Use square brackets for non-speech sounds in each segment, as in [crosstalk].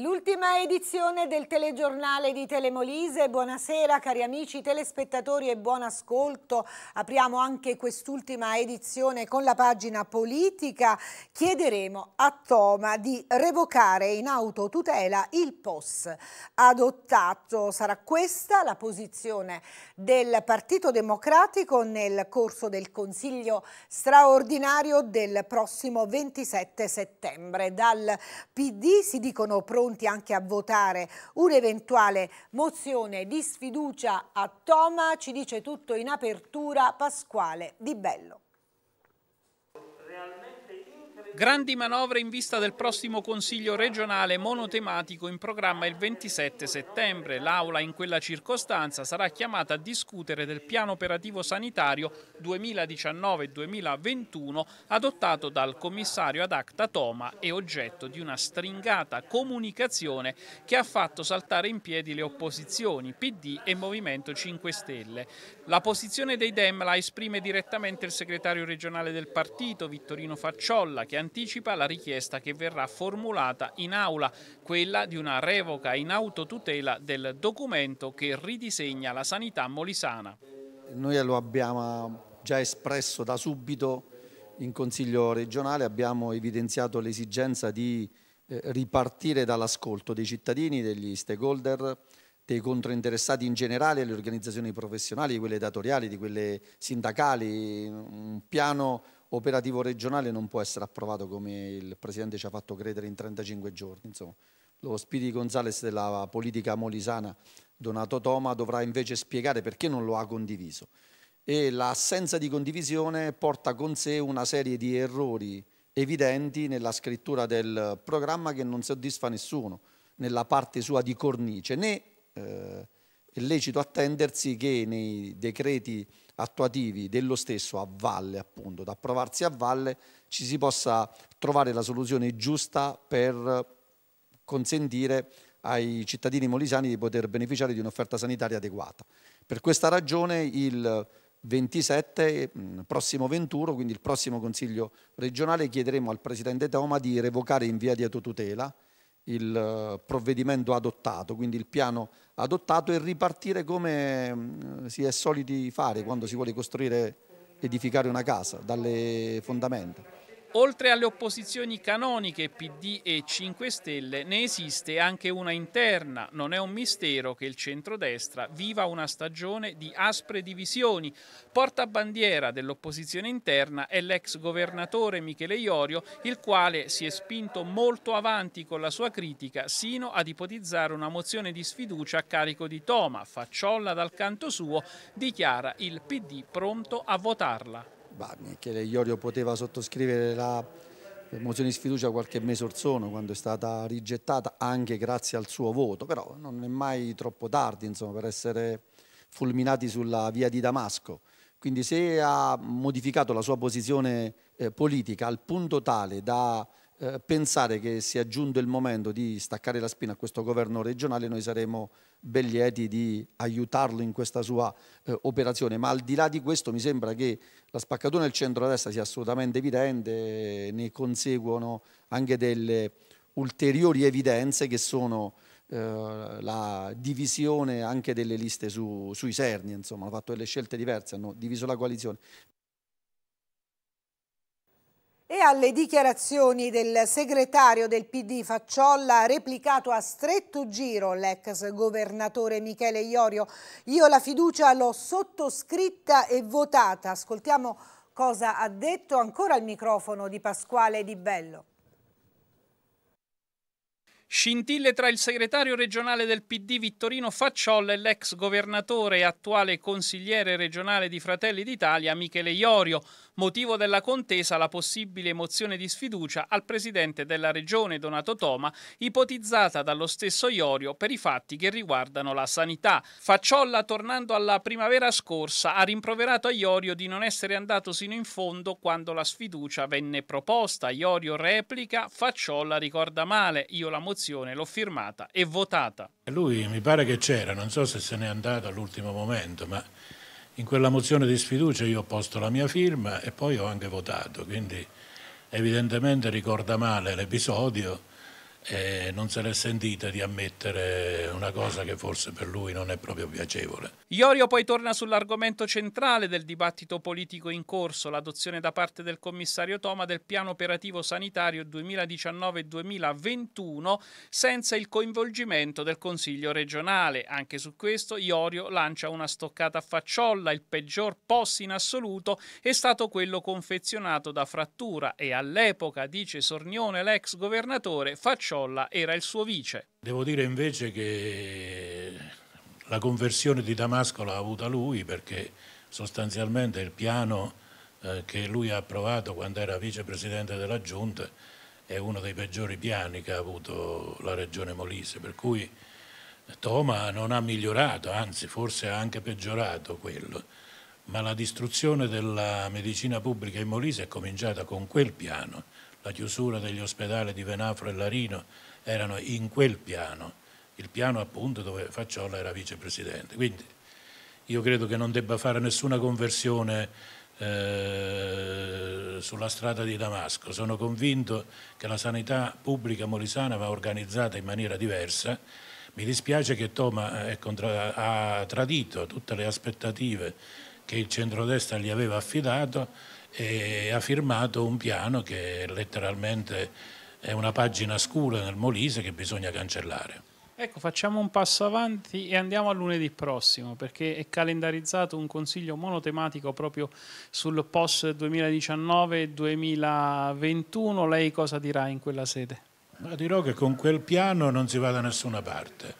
l'ultima edizione del telegiornale di Telemolise. Buonasera cari amici telespettatori e buon ascolto. Apriamo anche quest'ultima edizione con la pagina politica. Chiederemo a Toma di revocare in autotutela il POS adottato. Sarà questa la posizione del Partito Democratico nel corso del Consiglio straordinario del prossimo 27 settembre. Dal PD si dicono pronti pronti anche a votare un'eventuale mozione di sfiducia a Toma, ci dice tutto in apertura Pasquale Di Bello. Grandi manovre in vista del prossimo Consiglio regionale monotematico in programma il 27 settembre. L'Aula in quella circostanza sarà chiamata a discutere del piano operativo sanitario 2019-2021 adottato dal commissario ad acta Toma e oggetto di una stringata comunicazione che ha fatto saltare in piedi le opposizioni PD e Movimento 5 Stelle. La posizione dei Dem la esprime direttamente il segretario regionale del partito Vittorino Facciolla che ha anticipa la richiesta che verrà formulata in aula, quella di una revoca in autotutela del documento che ridisegna la sanità molisana. Noi lo abbiamo già espresso da subito in Consiglio regionale, abbiamo evidenziato l'esigenza di eh, ripartire dall'ascolto dei cittadini, degli stakeholder, dei controinteressati in generale, le organizzazioni professionali, di quelle datoriali, di quelle sindacali, un piano operativo regionale non può essere approvato come il Presidente ci ha fatto credere in 35 giorni. Insomma. Lo spirito Gonzales della politica molisana Donato Toma dovrà invece spiegare perché non lo ha condiviso e l'assenza di condivisione porta con sé una serie di errori evidenti nella scrittura del programma che non soddisfa nessuno nella parte sua di cornice né eh, è lecito attendersi che nei decreti attuativi dello stesso a valle, appunto, da approvarsi a valle, ci si possa trovare la soluzione giusta per consentire ai cittadini molisani di poter beneficiare di un'offerta sanitaria adeguata. Per questa ragione il 27, mm, prossimo 21, quindi il prossimo Consiglio regionale, chiederemo al Presidente Toma di revocare in via di autotutela il eh, provvedimento adottato, quindi il piano adottato e ripartire come mm, si è soliti fare quando si vuole costruire, edificare una casa, dalle fondamenta. Oltre alle opposizioni canoniche PD e 5 Stelle ne esiste anche una interna. Non è un mistero che il centrodestra viva una stagione di aspre divisioni. Portabandiera dell'opposizione interna è l'ex governatore Michele Iorio, il quale si è spinto molto avanti con la sua critica sino ad ipotizzare una mozione di sfiducia a carico di Toma. Facciolla dal canto suo dichiara il PD pronto a votarla. Michele Iorio poteva sottoscrivere la mozione di sfiducia qualche mese or sono quando è stata rigettata anche grazie al suo voto, però non è mai troppo tardi insomma, per essere fulminati sulla via di Damasco. Quindi se ha modificato la sua posizione eh, politica al punto tale da eh, pensare che sia giunto il momento di staccare la spina a questo governo regionale, noi saremo ben lieti di aiutarlo in questa sua eh, operazione. Ma al di là di questo mi sembra che la spaccatura nel centro-destra sia assolutamente evidente, ne conseguono anche delle ulteriori evidenze che sono eh, la divisione anche delle liste su, sui Serni, insomma, hanno fatto delle scelte diverse, hanno diviso la coalizione. E alle dichiarazioni del segretario del PD Facciolla, replicato a stretto giro l'ex governatore Michele Iorio, io la fiducia l'ho sottoscritta e votata. Ascoltiamo cosa ha detto ancora al microfono di Pasquale Di Bello. Scintille tra il segretario regionale del PD Vittorino Facciolla e l'ex governatore e attuale consigliere regionale di Fratelli d'Italia Michele Iorio. Motivo della contesa la possibile mozione di sfiducia al presidente della regione Donato Toma, ipotizzata dallo stesso Iorio per i fatti che riguardano la sanità. Facciolla, tornando alla primavera scorsa, ha rimproverato a Iorio di non essere andato sino in fondo quando la sfiducia venne proposta. Iorio replica, Facciolla ricorda male, io la mozione Costituzione, l'ho firmata e votata. Lui mi pare che c'era, non so se se n'è andato all'ultimo momento, ma in quella mozione di sfiducia io ho posto la mia firma e poi ho anche votato, quindi evidentemente ricorda male l'episodio e non se l'è sentita di ammettere una cosa che forse per lui non è proprio piacevole. Iorio poi torna sull'argomento centrale del dibattito politico in corso, l'adozione da parte del commissario Toma del piano operativo sanitario 2019-2021 senza il coinvolgimento del Consiglio regionale. Anche su questo Iorio lancia una stoccata a facciolla, il peggior post in assoluto è stato quello confezionato da Frattura e all'epoca, dice Sornione, l'ex governatore, Facciolla Casciolla era il suo vice. Devo dire invece che la conversione di Damasco l'ha avuta lui perché sostanzialmente il piano eh, che lui ha approvato quando era vicepresidente della Giunta è uno dei peggiori piani che ha avuto la regione Molise, per cui Toma non ha migliorato, anzi forse ha anche peggiorato quello, ma la distruzione della medicina pubblica in Molise è cominciata con quel piano la chiusura degli ospedali di Venafro e Larino erano in quel piano, il piano appunto dove Facciola era vicepresidente. Quindi io credo che non debba fare nessuna conversione eh, sulla strada di Damasco. Sono convinto che la sanità pubblica molisana va organizzata in maniera diversa. Mi dispiace che Toma eh, ha tradito tutte le aspettative che il centrodestra gli aveva affidato e ha firmato un piano che letteralmente è una pagina scura nel Molise che bisogna cancellare. Ecco, facciamo un passo avanti e andiamo a lunedì prossimo perché è calendarizzato un consiglio monotematico proprio sul post 2019-2021. Lei cosa dirà in quella sede? Ma dirò che con quel piano non si va da nessuna parte.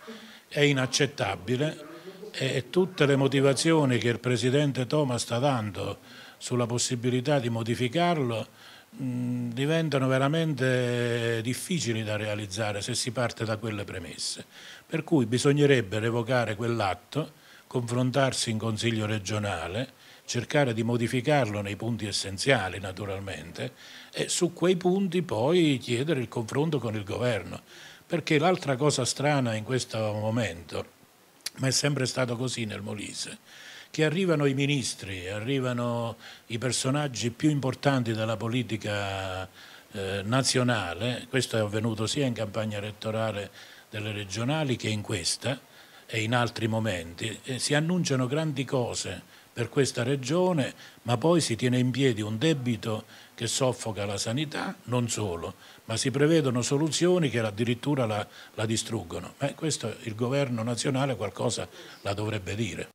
È inaccettabile e tutte le motivazioni che il Presidente Toma sta dando sulla possibilità di modificarlo mm, diventano veramente difficili da realizzare se si parte da quelle premesse. Per cui bisognerebbe revocare quell'atto, confrontarsi in Consiglio regionale, cercare di modificarlo nei punti essenziali naturalmente e su quei punti poi chiedere il confronto con il governo. Perché l'altra cosa strana in questo momento, ma è sempre stato così nel Molise, che arrivano i ministri, arrivano i personaggi più importanti della politica eh, nazionale, questo è avvenuto sia in campagna elettorale delle regionali che in questa e in altri momenti, e si annunciano grandi cose per questa regione, ma poi si tiene in piedi un debito che soffoca la sanità, non solo, ma si prevedono soluzioni che addirittura la, la distruggono. Ma questo il governo nazionale qualcosa la dovrebbe dire.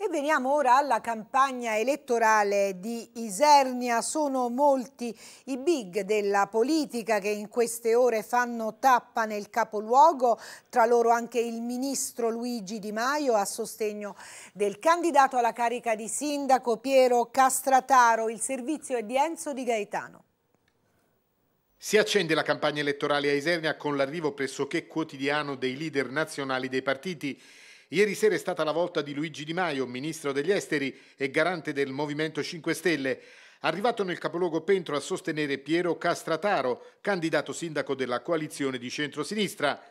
E veniamo ora alla campagna elettorale di Isernia. Sono molti i big della politica che in queste ore fanno tappa nel capoluogo, tra loro anche il ministro Luigi Di Maio a sostegno del candidato alla carica di sindaco Piero Castrataro. Il servizio è di Enzo Di Gaetano. Si accende la campagna elettorale a Isernia con l'arrivo pressoché quotidiano dei leader nazionali dei partiti Ieri sera è stata la volta di Luigi Di Maio, ministro degli esteri e garante del Movimento 5 Stelle. Arrivato nel capoluogo Pentro a sostenere Piero Castrataro, candidato sindaco della coalizione di centrosinistra.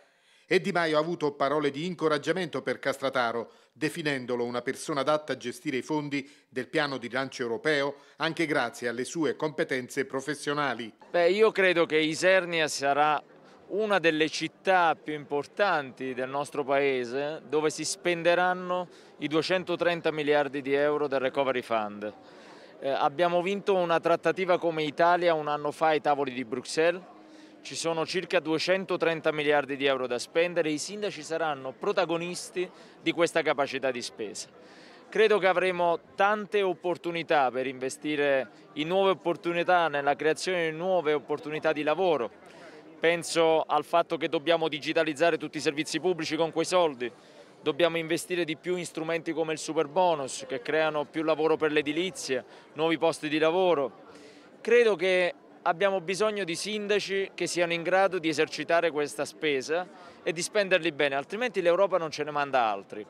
E Di Maio ha avuto parole di incoraggiamento per Castrataro, definendolo una persona adatta a gestire i fondi del piano di rilancio europeo anche grazie alle sue competenze professionali. Beh, io credo che Isernia sarà una delle città più importanti del nostro paese dove si spenderanno i 230 miliardi di euro del Recovery Fund. Eh, abbiamo vinto una trattativa come Italia un anno fa ai tavoli di Bruxelles, ci sono circa 230 miliardi di euro da spendere e i sindaci saranno protagonisti di questa capacità di spesa. Credo che avremo tante opportunità per investire in nuove opportunità, nella creazione di nuove opportunità di lavoro, penso al fatto che dobbiamo digitalizzare tutti i servizi pubblici con quei soldi, dobbiamo investire di più in strumenti come il super bonus che creano più lavoro per l'edilizia, nuovi posti di lavoro. Credo che abbiamo bisogno di sindaci che siano in grado di esercitare questa spesa e di spenderli bene, altrimenti l'Europa non ce ne manda altri.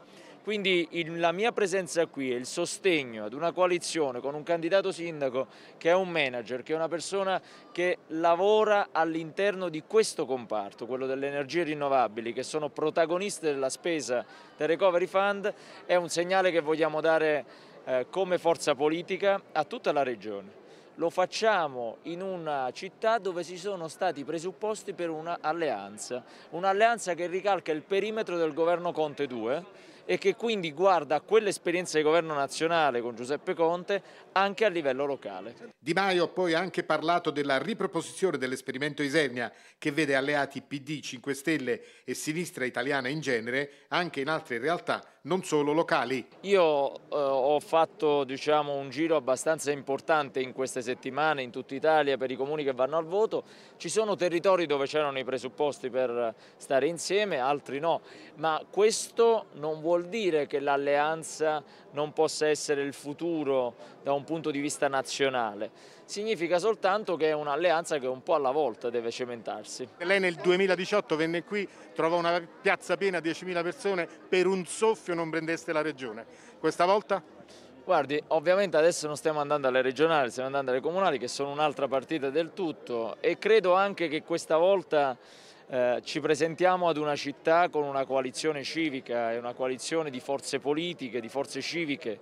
Quindi il, la mia presenza qui e il sostegno ad una coalizione con un candidato sindaco che è un manager, che è una persona che lavora all'interno di questo comparto, quello delle energie rinnovabili, che sono protagoniste della spesa del Recovery Fund, è un segnale che vogliamo dare eh, come forza politica a tutta la Regione lo facciamo in una città dove si sono stati i presupposti per un'alleanza, un'alleanza che ricalca il perimetro del governo Conte 2 e che quindi guarda quell'esperienza di governo nazionale con Giuseppe Conte anche a livello locale. Di Maio ha poi anche parlato della riproposizione dell'esperimento Isernia che vede alleati PD, 5 Stelle e sinistra italiana in genere anche in altre realtà non solo locali. Io eh, ho fatto diciamo, un giro abbastanza importante in queste settimane in tutta Italia per i comuni che vanno al voto. Ci sono territori dove c'erano i presupposti per stare insieme, altri no, ma questo non vuol dire che l'alleanza non possa essere il futuro da un punto di vista nazionale significa soltanto che è un'alleanza che un po' alla volta deve cementarsi. Lei nel 2018 venne qui, trovò una piazza piena, 10.000 persone, per un soffio non prendeste la regione. Questa volta? Guardi, ovviamente adesso non stiamo andando alle regionali, stiamo andando alle comunali che sono un'altra partita del tutto e credo anche che questa volta eh, ci presentiamo ad una città con una coalizione civica e una coalizione di forze politiche, di forze civiche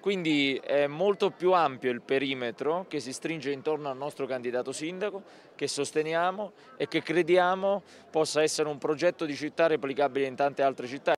quindi è molto più ampio il perimetro che si stringe intorno al nostro candidato sindaco, che sosteniamo e che crediamo possa essere un progetto di città replicabile in tante altre città.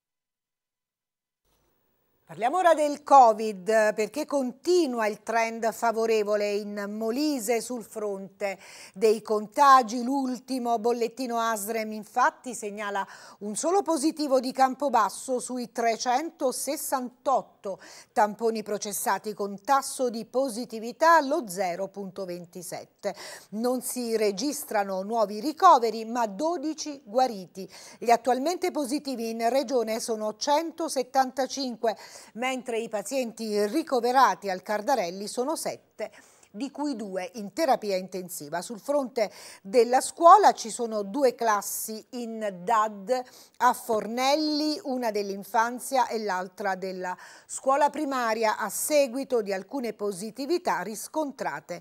Parliamo ora del Covid perché continua il trend favorevole in Molise sul fronte dei contagi. L'ultimo bollettino ASREM infatti segnala un solo positivo di Campobasso sui 368 tamponi processati con tasso di positività allo 0.27. Non si registrano nuovi ricoveri ma 12 guariti. Gli attualmente positivi in regione sono 175 mentre i pazienti ricoverati al Cardarelli sono sette di cui due in terapia intensiva. Sul fronte della scuola ci sono due classi in DAD a Fornelli, una dell'infanzia e l'altra della scuola primaria a seguito di alcune positività riscontrate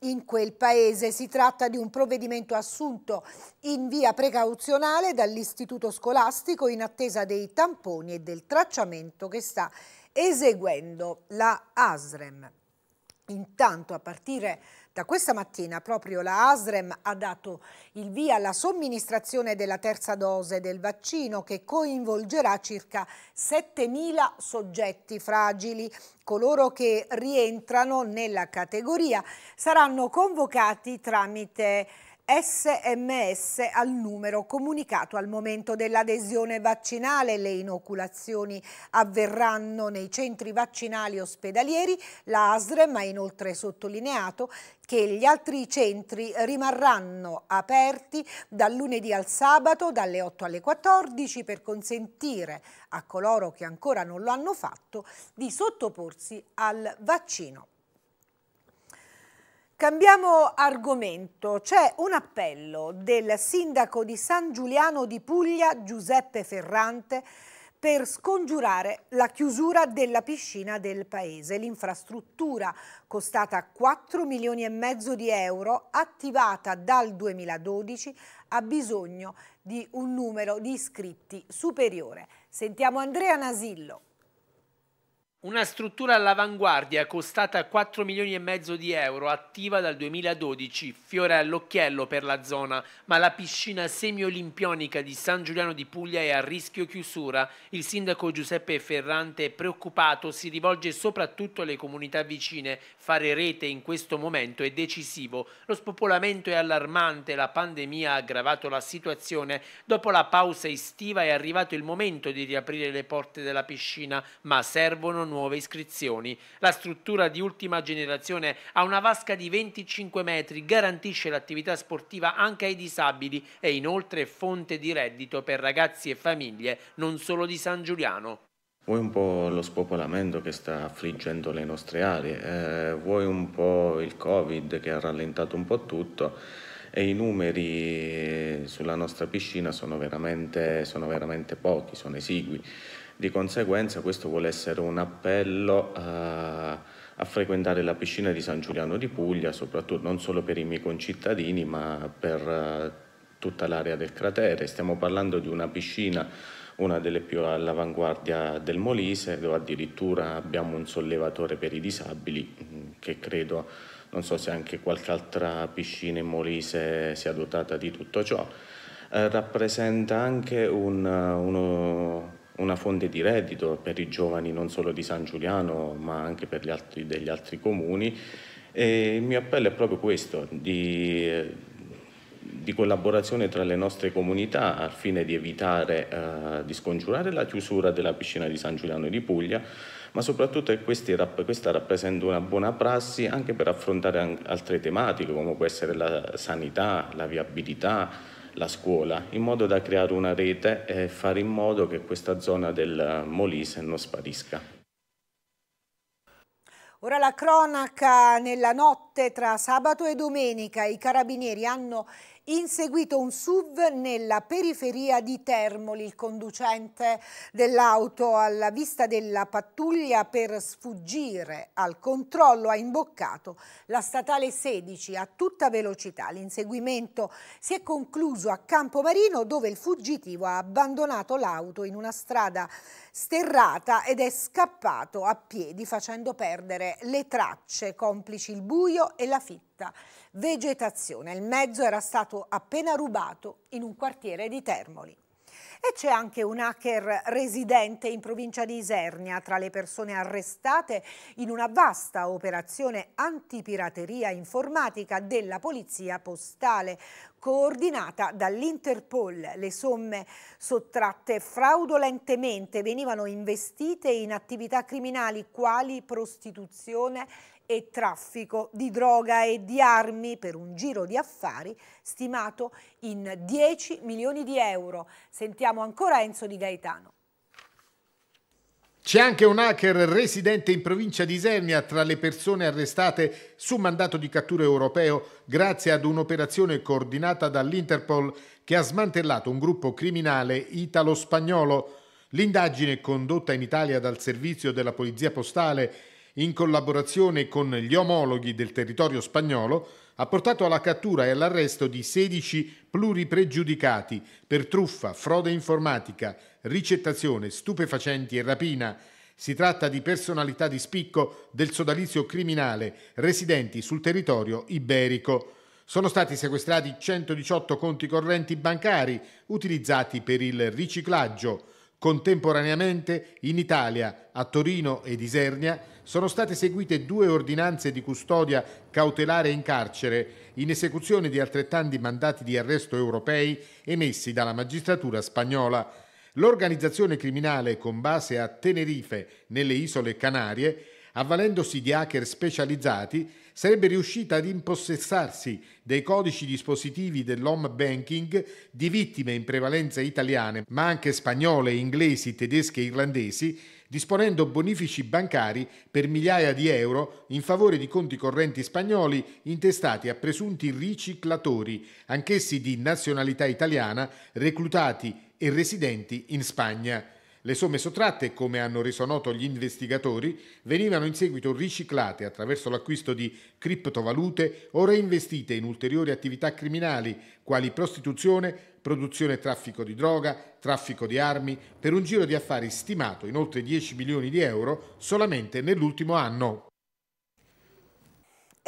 in quel paese. Si tratta di un provvedimento assunto in via precauzionale dall'istituto scolastico in attesa dei tamponi e del tracciamento che sta eseguendo la ASREM. Intanto a partire da questa mattina proprio la ASREM ha dato il via alla somministrazione della terza dose del vaccino che coinvolgerà circa 7.000 soggetti fragili. Coloro che rientrano nella categoria saranno convocati tramite sms al numero comunicato al momento dell'adesione vaccinale. Le inoculazioni avverranno nei centri vaccinali ospedalieri. La ASREM ha inoltre sottolineato che gli altri centri rimarranno aperti dal lunedì al sabato dalle 8 alle 14 per consentire a coloro che ancora non lo hanno fatto di sottoporsi al vaccino. Cambiamo argomento. C'è un appello del sindaco di San Giuliano di Puglia, Giuseppe Ferrante, per scongiurare la chiusura della piscina del paese. L'infrastruttura, costata 4 milioni e mezzo di euro, attivata dal 2012, ha bisogno di un numero di iscritti superiore. Sentiamo Andrea Nasillo. Una struttura all'avanguardia costata 4 milioni e mezzo di euro, attiva dal 2012, fiore all'occhiello per la zona, ma la piscina semiolimpionica di San Giuliano di Puglia è a rischio chiusura. Il sindaco Giuseppe Ferrante, è preoccupato, si rivolge soprattutto alle comunità vicine. Fare rete in questo momento è decisivo. Lo spopolamento è allarmante, la pandemia ha aggravato la situazione. Dopo la pausa estiva è arrivato il momento di riaprire le porte della piscina, ma servono nuove iscrizioni. La struttura di ultima generazione ha una vasca di 25 metri, garantisce l'attività sportiva anche ai disabili e inoltre è fonte di reddito per ragazzi e famiglie, non solo di San Giuliano. Vuoi un po' lo spopolamento che sta affliggendo le nostre aree, eh, vuoi un po' il Covid che ha rallentato un po' tutto e i numeri sulla nostra piscina sono veramente, sono veramente pochi, sono esigui. Di conseguenza questo vuole essere un appello a, eh, a frequentare la piscina di San Giuliano di Puglia, soprattutto non solo per i miei concittadini ma per eh, tutta l'area del cratere. Stiamo parlando di una piscina una delle più all'avanguardia del Molise, dove addirittura abbiamo un sollevatore per i disabili mm, che credo, non so se anche qualche altra piscina in Molise sia dotata di tutto ciò. Eh, rappresenta anche un, eh, uno, una fonte di reddito per i giovani non solo di San Giuliano ma anche per gli altri, degli altri comuni e il mio appello è proprio questo di, di collaborazione tra le nostre comunità al fine di evitare eh, di scongiurare la chiusura della piscina di San Giuliano di Puglia ma soprattutto che questi, questa rappresenta una buona prassi anche per affrontare altre tematiche come può essere la sanità, la viabilità, la scuola, in modo da creare una rete e fare in modo che questa zona del Molise non sparisca. Ora la cronaca nella notte tra sabato e domenica. I carabinieri hanno inseguito un SUV nella periferia di Termoli. Il conducente dell'auto alla vista della pattuglia per sfuggire al controllo ha imboccato la statale 16 a tutta velocità. L'inseguimento si è concluso a Campomarino dove il fuggitivo ha abbandonato l'auto in una strada sterrata ed è scappato a piedi facendo perdere le tracce, complici il buio e la fitta vegetazione. Il mezzo era stato appena rubato in un quartiere di Termoli. E c'è anche un hacker residente in provincia di Isernia tra le persone arrestate in una vasta operazione antipirateria informatica della polizia postale coordinata dall'Interpol. Le somme sottratte fraudolentemente venivano investite in attività criminali quali prostituzione e traffico di droga e di armi per un giro di affari stimato in 10 milioni di euro. Sentiamo ancora Enzo Di Gaetano. C'è anche un hacker residente in provincia di Isernia tra le persone arrestate su mandato di cattura europeo grazie ad un'operazione coordinata dall'Interpol che ha smantellato un gruppo criminale italo-spagnolo. L'indagine condotta in Italia dal servizio della Polizia Postale in collaborazione con gli omologhi del territorio spagnolo, ha portato alla cattura e all'arresto di 16 pluripregiudicati per truffa, frode informatica, ricettazione, stupefacenti e rapina. Si tratta di personalità di spicco del sodalizio criminale residenti sul territorio iberico. Sono stati sequestrati 118 conti correnti bancari utilizzati per il riciclaggio, Contemporaneamente in Italia, a Torino ed Isernia, sono state eseguite due ordinanze di custodia cautelare in carcere in esecuzione di altrettanti mandati di arresto europei emessi dalla magistratura spagnola. L'organizzazione criminale con base a Tenerife nelle isole Canarie, avvalendosi di hacker specializzati, sarebbe riuscita ad impossessarsi dei codici dispositivi dell'home banking di vittime in prevalenza italiane, ma anche spagnole, inglesi, tedesche e irlandesi, disponendo bonifici bancari per migliaia di euro in favore di conti correnti spagnoli intestati a presunti riciclatori, anch'essi di nazionalità italiana, reclutati e residenti in Spagna. Le somme sottratte, come hanno reso noto gli investigatori, venivano in seguito riciclate attraverso l'acquisto di criptovalute o reinvestite in ulteriori attività criminali quali prostituzione, produzione e traffico di droga, traffico di armi, per un giro di affari stimato in oltre 10 milioni di euro solamente nell'ultimo anno.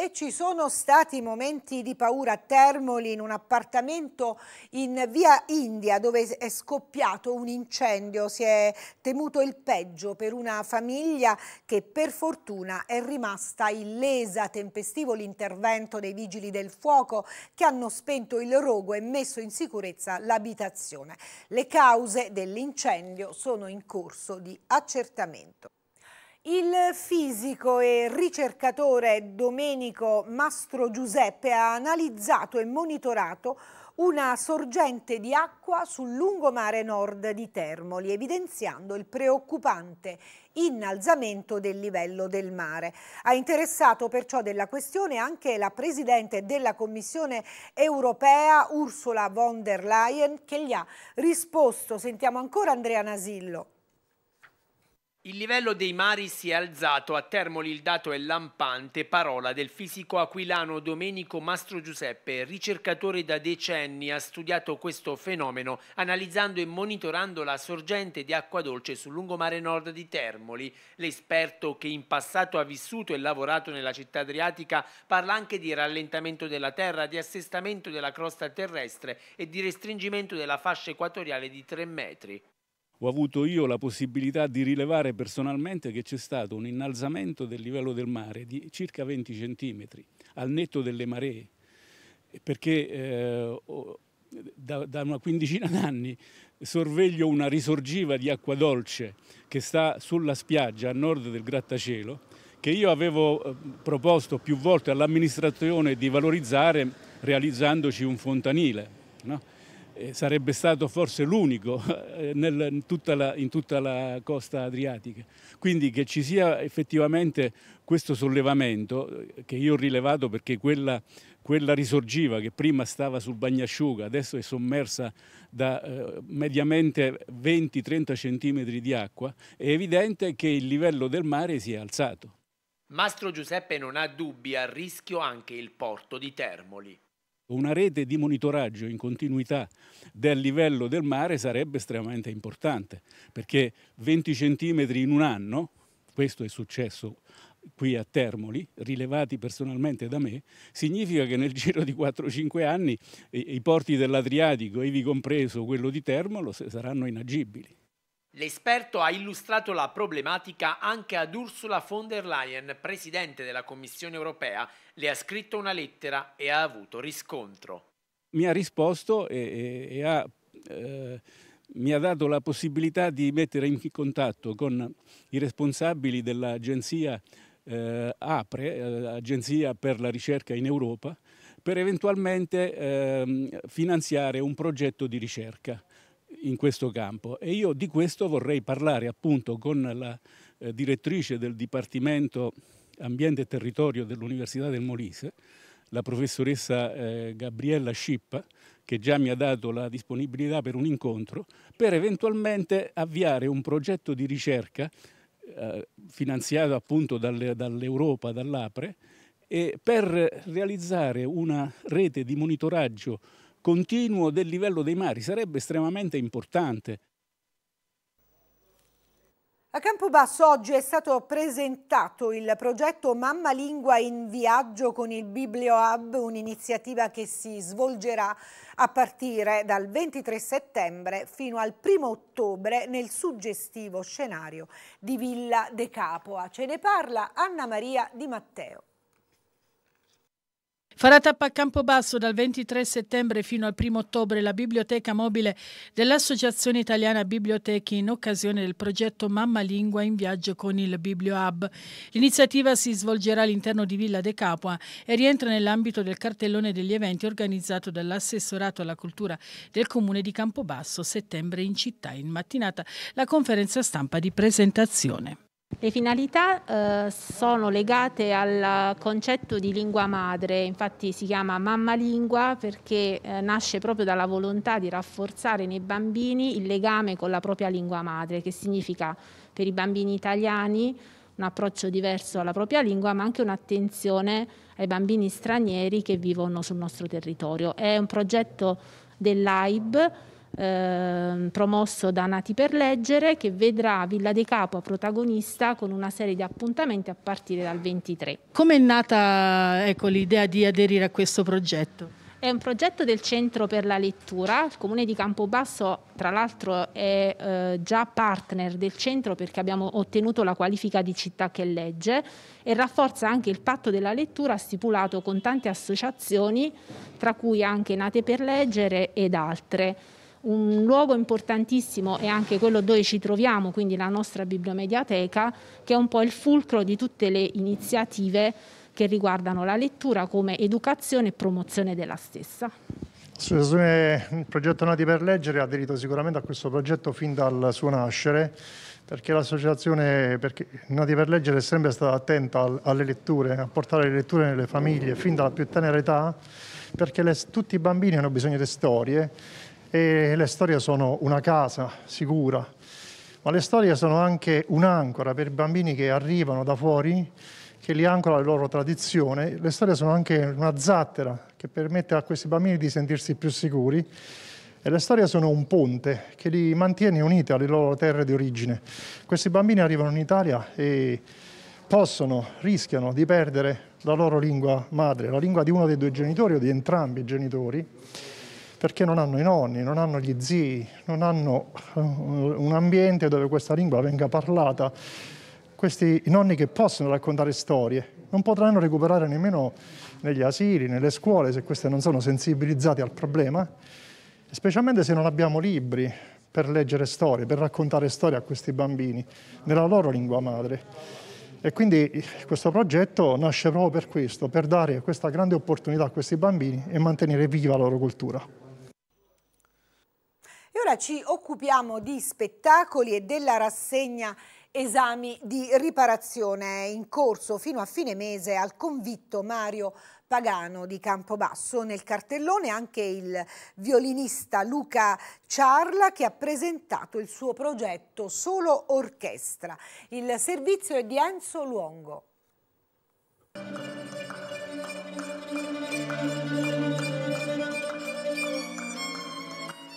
E ci sono stati momenti di paura a Termoli in un appartamento in via India dove è scoppiato un incendio. Si è temuto il peggio per una famiglia che per fortuna è rimasta illesa. Tempestivo l'intervento dei vigili del fuoco che hanno spento il rogo e messo in sicurezza l'abitazione. Le cause dell'incendio sono in corso di accertamento. Il fisico e ricercatore Domenico Mastro Giuseppe ha analizzato e monitorato una sorgente di acqua sul lungomare nord di Termoli, evidenziando il preoccupante innalzamento del livello del mare. Ha interessato perciò della questione anche la Presidente della Commissione europea Ursula von der Leyen che gli ha risposto. Sentiamo ancora Andrea Nasillo. Il livello dei mari si è alzato, a Termoli il dato è lampante, parola del fisico aquilano Domenico Mastro Giuseppe, ricercatore da decenni, ha studiato questo fenomeno analizzando e monitorando la sorgente di acqua dolce sul lungomare nord di Termoli. L'esperto che in passato ha vissuto e lavorato nella città adriatica parla anche di rallentamento della terra, di assestamento della crosta terrestre e di restringimento della fascia equatoriale di 3 metri ho avuto io la possibilità di rilevare personalmente che c'è stato un innalzamento del livello del mare di circa 20 centimetri al netto delle maree, perché eh, da, da, una quindicina d'anni sorveglio una risorgiva di acqua dolce che sta sulla spiaggia a nord del grattacielo, che io avevo eh, proposto più volte all'amministrazione di valorizzare realizzandoci un fontanile. No? sarebbe stato forse l'unico [laughs] eh, in tutta, la, costa adriatica. Quindi che ci sia effettivamente questo sollevamento, eh, che io ho rilevato perché quella, quella risorgiva che prima stava sul bagnasciuga, adesso è sommersa da eh, mediamente 20-30 centimetri di acqua, è evidente che il livello del mare si è alzato. Mastro Giuseppe non ha dubbi, a rischio anche il porto di Termoli una rete di monitoraggio in continuità del livello del mare sarebbe estremamente importante, perché 20 centimetri in un anno, questo è successo qui a Termoli, rilevati personalmente da me, significa che nel giro di 4-5 anni i porti dell'Adriatico, ivi compreso quello di Termolo, saranno inagibili. L'esperto ha illustrato la problematica anche ad Ursula von der Leyen, presidente della Commissione europea, le ha scritto una lettera e ha avuto riscontro. Mi ha risposto e, e, e ha, eh, mi ha dato la possibilità di mettere in contatto con i responsabili dell'agenzia eh, APRE, eh, Agenzia per la ricerca in Europa, per eventualmente ehm, finanziare un progetto di ricerca in questo campo e io di questo vorrei parlare appunto con la eh, direttrice del Dipartimento Ambiente e Territorio dell'Università del Molise, la professoressa eh, Gabriella Scippa, che già mi ha dato la disponibilità per un incontro, per eventualmente avviare un progetto di ricerca eh, finanziato appunto dall'Europa, dall dall'APRE, per realizzare una rete di monitoraggio continuo del livello dei mari sarebbe estremamente importante. A Campobasso oggi è stato presentato il progetto Mamma Lingua in Viaggio con il Biblio Hub, un'iniziativa che si svolgerà a partire dal 23 settembre fino al 1 ottobre nel suggestivo scenario di Villa De Capua. Ce ne parla Anna Maria Di Matteo. Farà tappa a Campobasso dal 23 settembre fino al 1 ottobre la biblioteca mobile dell'Associazione Italiana Biblioteche in occasione del progetto Mamma Lingua in viaggio con il BiblioHub. L'iniziativa si svolgerà all'interno di Villa De Capua e rientra nell'ambito del cartellone degli eventi organizzato dall'assessorato alla cultura del comune di Campobasso settembre in città in mattinata la conferenza stampa di presentazione. Le finalità eh, sono legate al concetto di lingua madre, infatti si chiama mamma lingua perché eh, nasce proprio dalla volontà di rafforzare nei bambini il legame con la propria lingua madre, che significa per i bambini italiani un approccio diverso alla propria lingua, ma anche un'attenzione ai bambini stranieri che vivono sul nostro territorio. È un progetto dell'AIB Ehm, promosso da Nati per Leggere che vedrà Villa De Capo protagonista con una serie di appuntamenti a partire dal 23. Come è nata ecco, l'idea di aderire a questo progetto? È un progetto del Centro per la Lettura, il Comune di Campobasso tra l'altro è eh, già partner del Centro perché abbiamo ottenuto la qualifica di città che legge e rafforza anche il patto della lettura stipulato con tante associazioni, tra cui anche Nate per Leggere ed altre un luogo importantissimo è anche quello dove ci troviamo, quindi la nostra bibliomediateca, che è un po' il fulcro di tutte le iniziative che riguardano la lettura come educazione e promozione della stessa. L'associazione Progetto Nati per Leggere ha aderito sicuramente a questo progetto fin dal suo nascere, perché l'associazione Nati per Leggere è sempre stata attenta alle letture, a portare le letture nelle famiglie fin dalla più tenera età, perché le, tutti i bambini hanno bisogno di storie e le storie sono una casa sicura, ma le storie sono anche un'ancora per bambini che arrivano da fuori, che li ancora alla loro tradizione. Le storie sono anche una zattera che permette a questi bambini di sentirsi più sicuri e le storie sono un ponte che li mantiene uniti alle loro terre di origine. Questi bambini arrivano in Italia e possono, rischiano di perdere la loro lingua madre, la lingua di uno dei due genitori o di entrambi i genitori perché non hanno i nonni, non hanno gli zii, non hanno eh, un ambiente dove questa lingua venga parlata. Questi nonni che possono raccontare storie non potranno recuperare nemmeno negli asili, nelle scuole, se queste non sono sensibilizzate al problema, specialmente se non abbiamo libri per leggere storie, per raccontare storie a questi bambini nella loro lingua madre. E quindi questo progetto nasce proprio per questo, per dare questa grande opportunità a questi bambini e mantenere viva la loro cultura. Ora ci occupiamo di spettacoli e della rassegna esami di riparazione in corso fino a fine mese al convitto Mario Pagano di Campobasso. Nel cartellone anche il violinista Luca Ciarla che ha presentato il suo progetto Solo Orchestra. Il servizio è di Enzo Luongo.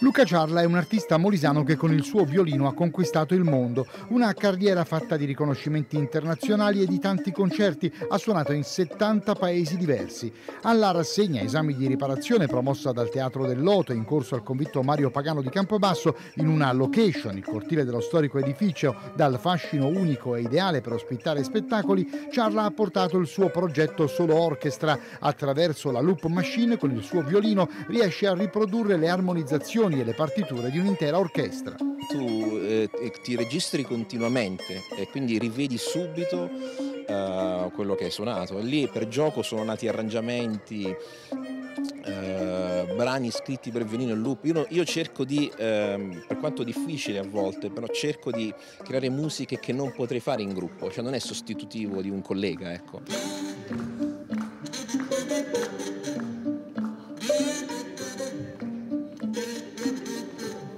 Luca Ciarla è un artista molisano che con il suo violino ha conquistato il mondo, una carriera fatta di riconoscimenti internazionali e di tanti concerti, ha suonato in 70 paesi diversi. Alla rassegna Esami di riparazione promossa dal Teatro del Loto in corso al convitto Mario Pagano di Campobasso in una location, il cortile dello storico edificio, dal fascino unico e ideale per ospitare spettacoli, Ciarla ha portato il suo progetto solo orchestra. Attraverso la Loop Machine con il suo violino riesce a riprodurre le armonizzazioni canzoni e le partiture di un'intera orchestra. Tu eh, ti registri continuamente e quindi rivedi subito eh, quello che hai suonato. lì per gioco sono nati arrangiamenti, eh, brani scritti per venire in loop. Io, io cerco di, ehm, per quanto difficile a volte, però cerco di creare musiche che non potrei fare in gruppo, cioè non è sostitutivo di un collega, ecco.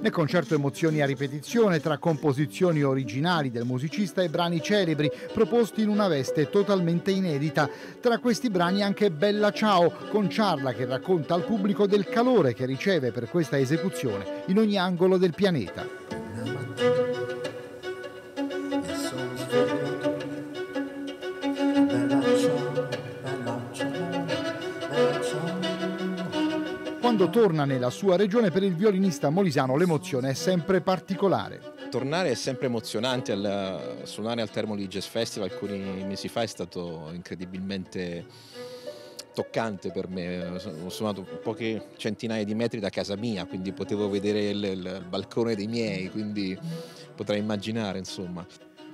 Nel concerto emozioni a ripetizione tra composizioni originali del musicista e brani celebri proposti in una veste totalmente inedita. Tra questi brani anche Bella Ciao con Ciarla che racconta al pubblico del calore che riceve per questa esecuzione in ogni angolo del pianeta. Quando torna nella sua regione per il violinista molisano l'emozione è sempre particolare. Tornare è sempre emozionante, al, suonare al Termoli Jazz Festival alcuni mesi fa è stato incredibilmente toccante per me, ho suonato poche centinaia di metri da casa mia, quindi potevo vedere il, il, il balcone dei miei, quindi potrei immaginare insomma.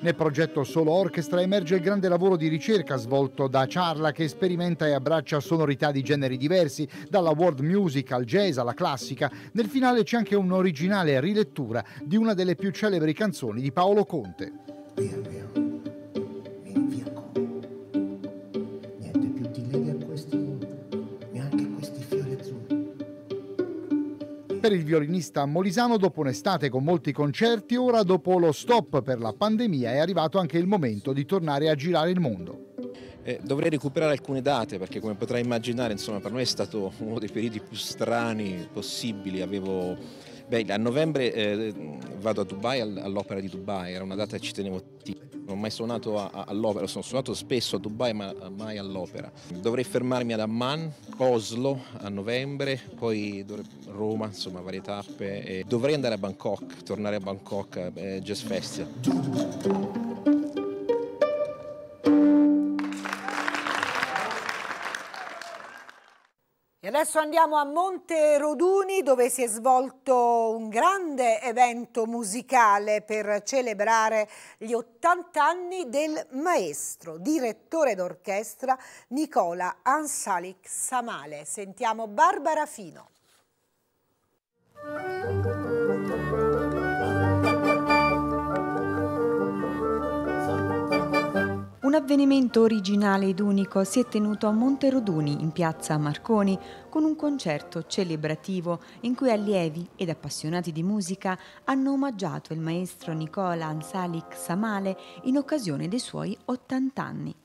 Nel progetto Solo Orchestra emerge il grande lavoro di ricerca svolto da Charla che sperimenta e abbraccia sonorità di generi diversi, dalla world music al jazz alla classica. Nel finale c'è anche un'originale rilettura di una delle più celebri canzoni di Paolo Conte. Via, via. Per il violinista molisano, dopo un'estate con molti concerti, ora dopo lo stop per la pandemia è arrivato anche il momento di tornare a girare il mondo. Eh, dovrei recuperare alcune date perché come potrai immaginare insomma, per me è stato uno dei periodi più strani possibili, avevo Beh, a novembre eh, vado a Dubai, all'Opera di Dubai, era una data che ci tenevo non ho mai suonato all'opera, sono suonato spesso a Dubai ma mai all'opera. Dovrei fermarmi ad Amman, Oslo a novembre, poi Roma, insomma varie tappe. dovrei andare a Bangkok, tornare a Bangkok, eh, Jazz Festival. Adesso andiamo a Monte Roduni dove si è svolto un grande evento musicale per celebrare gli 80 anni del maestro, direttore d'orchestra Nicola Ansalik Samale. Sentiamo Barbara Fino. Un avvenimento originale ed unico si è tenuto a Monteroduni, in piazza Marconi, con un concerto celebrativo in cui allievi ed appassionati di musica hanno omaggiato il maestro Nicola Ansalik Samale in occasione dei suoi 80 anni.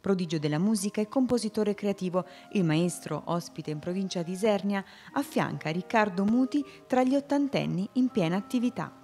Prodigio della musica e compositore creativo, il maestro, ospite in provincia di Isernia, affianca Riccardo Muti tra gli ottantenni in piena attività.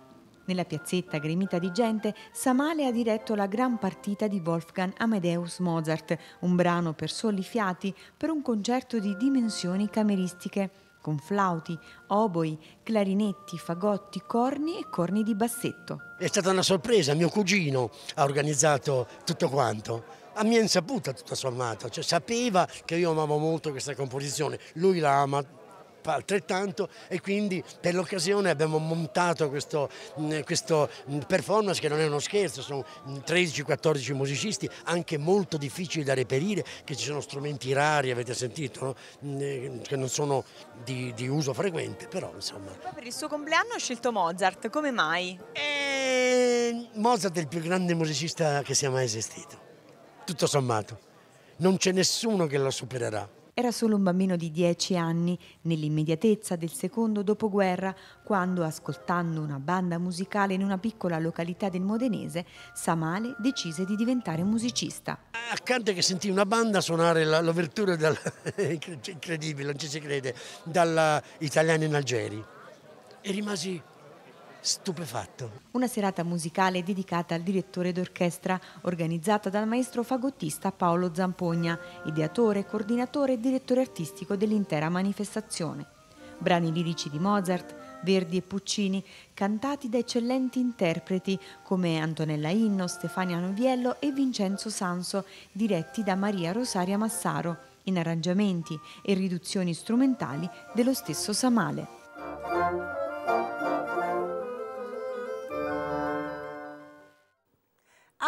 Nella piazzetta gremita di gente, Samale ha diretto la gran partita di Wolfgang Amadeus Mozart, un brano per soli fiati per un concerto di dimensioni cameristiche con flauti, oboi, clarinetti, fagotti, corni e corni di bassetto. È stata una sorpresa, mio cugino ha organizzato tutto quanto. A mia insaputa tutto sommato, cioè, sapeva che io amavo molto questa composizione, lui la ama altrettanto e quindi per l'occasione abbiamo montato questo, mm, questo, mm, performance che non è uno scherzo, sono 13-14 mm, musicisti, anche molto difficili da reperire, che ci sono strumenti rari, avete sentito, no? Eh, che non sono di, di, uso frequente, però insomma. Per il suo compleanno ho scelto Mozart, come mai? E... Ehm, Mozart è il più grande musicista che sia mai esistito, tutto sommato. Non c'è nessuno che lo supererà era solo un bambino di dieci anni, nell'immediatezza del secondo dopoguerra, quando, ascoltando una banda musicale in una piccola località del Modenese, Samale decise di diventare musicista. Accanto che sentì una banda suonare l'overture [laughs] incredibile, non ci si crede, dall'italiano in Algeri. E rimasi stupefatto. Una serata musicale dedicata al direttore d'orchestra, organizzata dal maestro fagottista Paolo Zampogna, ideatore, coordinatore e direttore artistico dell'intera manifestazione. Brani lirici di Mozart, Verdi e Puccini, cantati da eccellenti interpreti come Antonella Inno, Stefania Noviello e Vincenzo Sanso, diretti da Maria Rosaria Massaro, in arrangiamenti e riduzioni strumentali dello stesso Samale.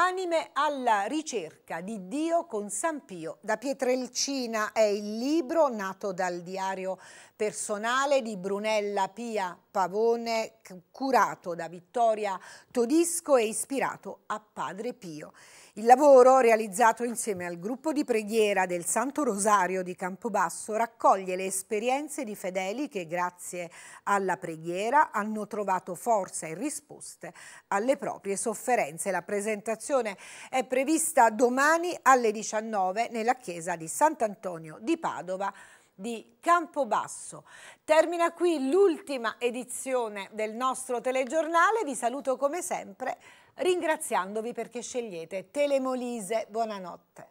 Anime alla ricerca di Dio con San Pio da Pietrelcina è il libro nato dal diario personale di Brunella Pia pavone curato da Vittoria Todisco e ispirato a Padre Pio. Il lavoro, realizzato insieme al gruppo di preghiera del Santo Rosario di Campobasso, raccoglie le esperienze di fedeli che grazie alla preghiera hanno trovato forza e risposte alle proprie sofferenze. La presentazione è prevista domani alle 19 nella chiesa di Sant'Antonio di Padova di Campobasso. Termina qui l'ultima edizione del nostro telegiornale, vi saluto come sempre ringraziandovi perché scegliete Telemolise. Buonanotte.